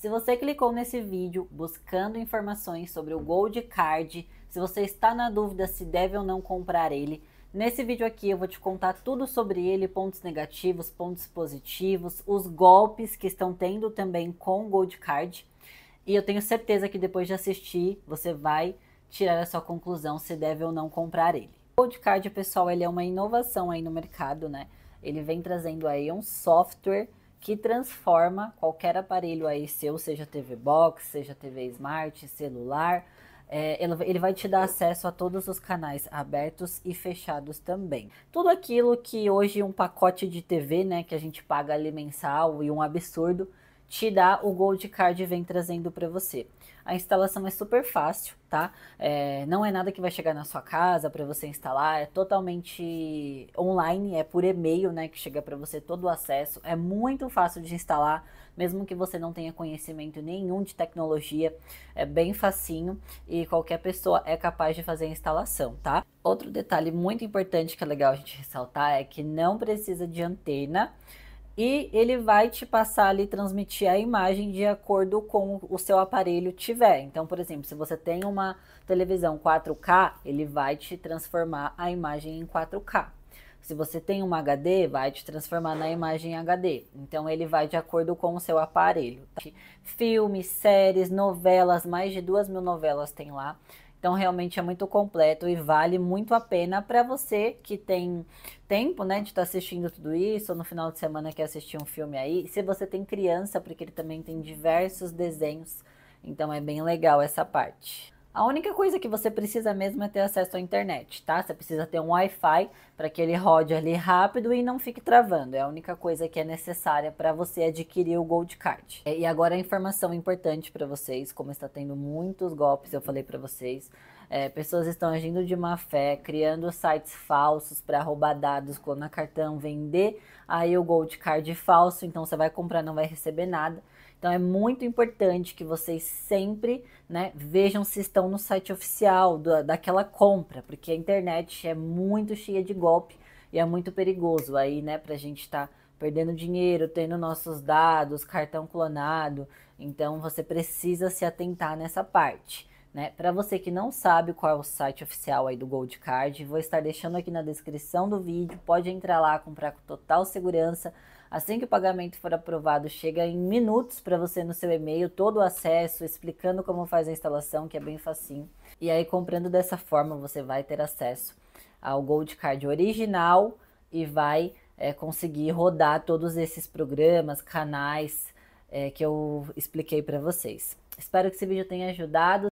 Se você clicou nesse vídeo buscando informações sobre o Gold Card, se você está na dúvida se deve ou não comprar ele, Nesse vídeo aqui eu vou te contar tudo sobre ele, pontos negativos, pontos positivos, os golpes que estão tendo também com o Gold Card. E eu tenho certeza que depois de assistir, você vai tirar a sua conclusão se deve ou não comprar ele. O Gold Card, pessoal, ele é uma inovação aí no mercado, né? Ele vem trazendo aí um software que transforma qualquer aparelho aí seu, seja TV Box, seja TV Smart, celular, é, ele, vai te dar acesso a todos os canais abertos e fechados também. Tudo aquilo que hoje um pacote de TV, né, que a gente paga ali mensal e um absurdo, te dá o Gold Card e vem trazendo para você. A instalação é super fácil, tá? É, não é nada que vai chegar na sua casa para você instalar, é totalmente online, é por e-mail, né, que chega para você todo o acesso. É muito fácil de instalar, mesmo que você não tenha conhecimento nenhum de tecnologia, é bem facinho e qualquer pessoa é capaz de fazer a instalação, tá? Outro detalhe muito importante que é legal a gente ressaltar é que não precisa de antena e ele vai te passar ali transmitir a imagem de acordo com o seu aparelho tiver. Então, por exemplo, se você tem uma televisão 4K, ele vai te transformar a imagem em 4K. Se você tem um HD, vai te transformar na imagem HD. Então ele vai de acordo com o seu aparelho. Tá? Filmes, séries, novelas, mais de duas mil novelas tem lá. Então realmente é muito completo e vale muito a pena para você que tem tempo, né, de estar tá assistindo tudo isso, ou no final de semana quer assistir um filme aí. Se você tem criança, porque ele também tem diversos desenhos. Então é bem legal essa parte. A única coisa que você precisa mesmo é ter acesso à internet, tá? Você precisa ter um Wi-Fi para que ele rode ali rápido e não fique travando. É a única coisa que é necessária para você adquirir o Gold Card. E agora a informação importante para vocês, como está tendo muitos golpes, eu falei para vocês, é, pessoas estão agindo de má fé, criando sites falsos para roubar dados, clonar cartão, vender aí o Gold Card é falso, então você vai comprar não vai receber nada. Então é muito importante que vocês sempre né, vejam se estão no site oficial do, daquela compra, porque a internet é muito cheia de golpe e é muito perigoso aí, né, pra gente estar tá perdendo dinheiro, tendo nossos dados, cartão clonado. Então você precisa se atentar nessa parte. Né? Para você que não sabe qual é o site oficial aí do Gold Card, vou estar deixando aqui na descrição do vídeo. Pode entrar lá, comprar com total segurança. Assim que o pagamento for aprovado, chega em minutos para você no seu e-mail, todo o acesso, explicando como faz a instalação, que é bem facinho. E aí, comprando dessa forma, você vai ter acesso ao Gold Card original e vai é, conseguir rodar todos esses programas, canais é, que eu expliquei para vocês. Espero que esse vídeo tenha ajudado.